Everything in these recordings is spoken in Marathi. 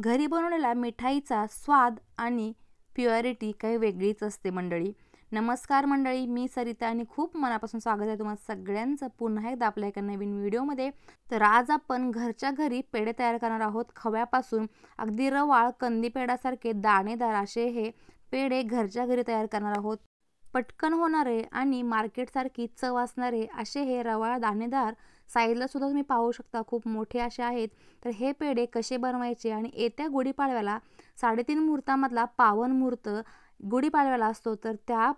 घरी बनवलेला मिठाईचा स्वाद आणि प्युअरिटी काही वेगळीच असते मंडळी नमस्कार मंडळी मी सरिता आणि खूप मनापासून स्वागत आहे तुम्हाला सगळ्यांचं पुन्हा एकदा आपल्या एका नवीन व्हिडिओमध्ये तर आज आपण घरच्या घरी पेढे तयार करणार आहोत खव्यापासून अगदी रवाळ कंदी पेढासारखे दाणेदार असे हे पेढे घरच्या घरी तयार करणार आहोत पटकन होणारे आणि मार्केटसारखी चव असणारे असे हे रवाळ दाणेदार साईजला सुद्धा तुम्ही पाहू शकता खूप मोठे असे आहेत तर हे पेढे कसे बनवायचे आणि येत्या गुढीपाडव्याला साडेतीन मुहूर्तामधला पावन मुहूर्त गुढीपाडव्याला असतो तर त्या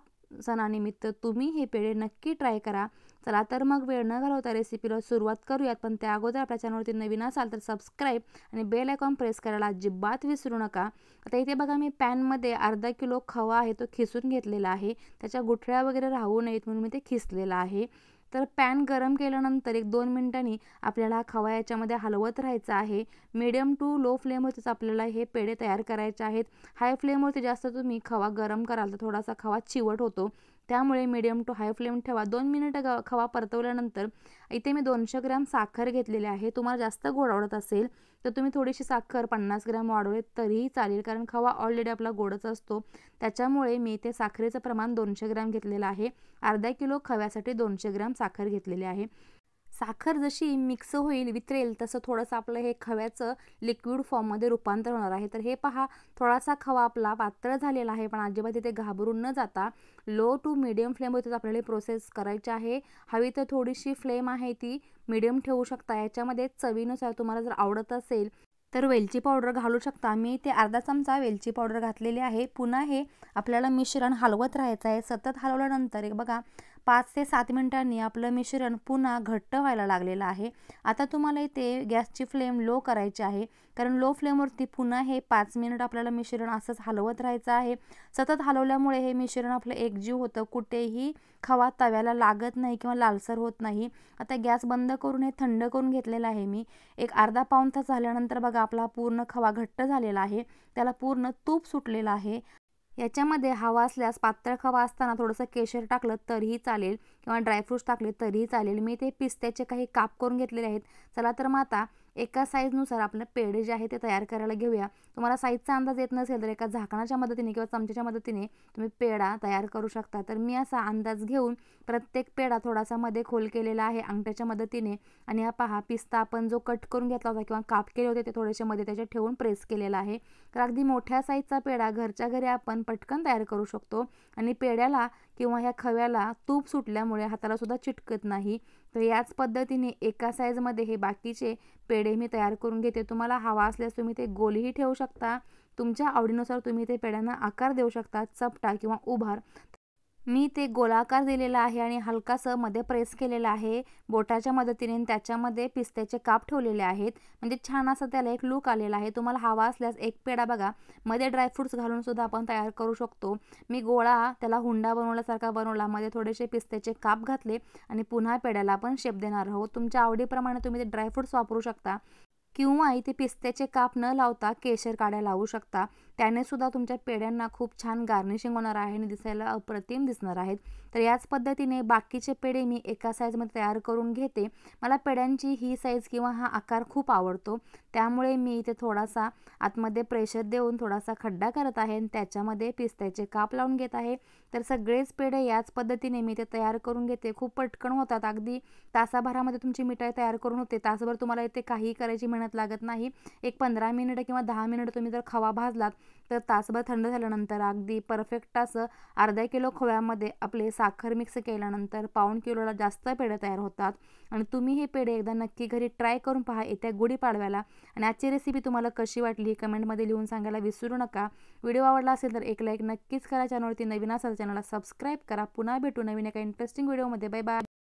सणानिमित्त तुम्ही हे पेढे नक्की ट्राय करा चला तर मग वेळ न घालवता रेसिपीला सुरुवात करूयात पण त्या अगोदर आपल्या चॅनलवरती नवीन असाल तर सबस्क्राईब आणि बेल आयकॉन प्रेस करायला अजिबात विसरू नका आता इथे बघा मी पॅनमध्ये अर्धा किलो खवा आहे तो खिसून घेतलेला आहे त्याच्या गुठळ्या वगैरे राहू नयेत म्हणून मी ते खिसलेलं आहे तर पॅन गरम केल्यानंतर एक दोन मिनिटांनी आपल्याला खवा याच्यामध्ये हलवत राहायचा आहे मिडियम टू लो फ्लेमवरतीच आपल्याला हे पेढे तयार करायचे आहेत हाय फ्लेमवरती जास्त तुम्ही खवा गरम कराल तर थोडासा खवा चिवट होतो त्यामुळे मिडियम टू हाय फ्लेम ठेवा दोन मिनिटं ग खवा परतवल्यानंतर इथे मी दोनशे ग्रॅम साखर घेतलेली आहे तुम्हाला जास्त गोड आवडत असेल तर तुम्ही थोडीशी साखर पन्नास ग्रॅम वाढवले तरीही चालेल कारण खवा ऑलरेडी आपला गोडच असतो त्याच्यामुळे मी इथे साखरेचं प्रमाण दोनशे ग्रॅम घेतलेलं आहे अर्धा किलो खव्यासाठी दोनशे ग्रॅम साखर घेतलेली आहे साखर जशी मिक्स होईल वितरेल तसं थोडंसं आपलं हे खव्याचं लिक्विड फॉर्ममध्ये रूपांतर होणार आहे तर हे पहा थोडासा खवा आपला पातळ झालेला आहे पण अजिबात इथे घाबरून न जाता लो टू मिडियम इथेच आपल्याला प्रोसेस करायची आहे हवी तर थोडीशी फ्लेम आहे ती मिडियम ठेवू शकता याच्यामध्ये चवीनुसार तुम्हाला जर आवडत असेल तर वेलची पावडर घालू शकता मी ते अर्धा चमचा वेलची पावडर घातलेली आहे पुन्हा हे आपल्याला मिश्रण हलवत राहायचं आहे सतत हलवल्यानंतर एक बघा पाच ते सात मिनिटांनी आपलं मिश्रण पुन्हा घट्ट व्हायला लागलेलं आहे आता तुम्हाला इथे गॅसची फ्लेम लो करायची आहे कारण लो फ्लेमवरती पुन्हा हे पाच मिनिट आपल्याला मिश्रण असंच हलवत राहायचं आहे सतत हलवल्यामुळे हे मिश्रण आपलं एकजीव होतं कुठेही खवा तव्याला लागत नाही किंवा लालसर होत नाही आता गॅस बंद करून हे थंड करून घेतलेलं आहे मी एक अर्धा पाऊण तास झाल्यानंतर बघा आपला पूर्ण खवा घट्ट झालेला आहे त्याला पूर्ण तूप सुटलेलं आहे याच्यामध्ये हवा असल्यास पात्र खवा असताना थोडंसं केशर टाकलं तरीही चालेल किंवा ड्रायफ्रूट्स टाकले तरीही चालेल मी ते पिस्त्याचे काही काप करून घेतलेले आहेत चला तर मग आता एका साईजनुसार आपलं पेढे जे आहे ते तयार करायला घेऊया तुम्हाला साईजचा अंदाज येत नसेल तर एका झाकणाच्या मदतीने किंवा चमच्याच्या मदतीने तुम्ही पेढा तयार करू शकता तर मी असा अंदाज घेऊन प्रत्येक पेढा थोडासा मध्ये खोल केलेला आहे अंगठ्याच्या मदतीने आणि हा पहा पिस्ता आपण जो कट करून घेतला होता किंवा काप केले होते ते थोडेसे मध्ये त्याच्यात ठेवून प्रेस केलेला आहे तर अगदी मोठ्या साईजचा पेढा घरच्या घरी आपण पटकन तयार करू शकतो आणि पेढ्याला किंवा ह्या खव्याला तूप सुटल्यामुळे हाताला सुद्धा चिटकत नाही तर याच पद्धतीने एका साईजमध्ये हे बाकीचे पेढे मी तयार करून घेते तुम्हाला हवा असल्यास तुम्ही ते गोलही ठेवू शकता तुमच्या आवडीनुसार तुम्ही ते पेढ्यांना आकार देऊ शकता चपटा किंवा उभार मी ते गोलाकार दिलेला आहे आणि हलकासं मध्ये प्रेस केलेला आहे बोटाच्या मदतीने त्याच्यामध्ये पिस्त्याचे काप ठेवलेले आहेत म्हणजे छान असं त्याला एक लूक आलेला आहे तुम्हाला हवा असल्यास एक पेढा बघा मध्ये घालून सुद्धा आपण तयार करू शकतो मी गोळा त्याला हुंडा बनवल्यासारखा बनवला मध्ये थोडेसे पिस्त्याचे काप घातले आणि पुन्हा पेड्याला आपण शेप देणार आहोत तुमच्या आवडीप्रमाणे तुम्ही ते ड्रायफ्रूट्स वापरू शकता किंवा इथे पिस्त्याचे काप न लावता केशर काड्या लावू शकता त्याने सुद्धा तुमच्या पेढ्यांना खूप छान गार्निशिंग होणार आहे आणि दिसायला अप्रतिम दिसणार आहेत तर याच पद्धतीने बाकीचे पेढे मी एका साईजमध्ये तयार करून घेते मला पेढ्यांची ही साईज किंवा हा आकार खूप आवडतो त्यामुळे मी इथे थोडासा आतमध्ये प्रेशर देऊन थोडासा खड्डा करत आहे आणि त्याच्यामध्ये पिस्त्याचे काप लावून घेत आहे तर सगळेच पेढे याच पद्धतीने मी ते तयार करून घेते खूप पटकन होतात अगदी तासाभरामध्ये तुमची मिठाई तयार करून होते तासभर तुम्हाला इथे काहीही करायची मेहनत लागत नाही एक पंधरा मिनिटं किंवा दहा मिनिटं तुम्ही जर खवा भाजलात तर तासभर थंड झाल्यानंतर अगदी परफेक्ट तास अर्ध्या किलो खोव्यामध्ये आपले साखर मिक्स केल्यानंतर पाऊण किलोला जास्त पेढे तयार होतात आणि तुम्ही हे पेढे एकदा नक्की घरी ट्राय करून पहा येत्या गुढीपाडव्याला आणि आजची रेसिपी तुम्हाला कशी वाटली कमेंटमध्ये लिहून सांगायला विसरू नका व्हिडिओ आवडला असेल तर एक लाईक नक्कीच करा चॅनलवरती नवीन असाल चॅनलला सबस्क्राईब करा पुन्हा भेटू नवीन एका इंटरेस्टिंग व्हिडिओमध्ये बाय बाय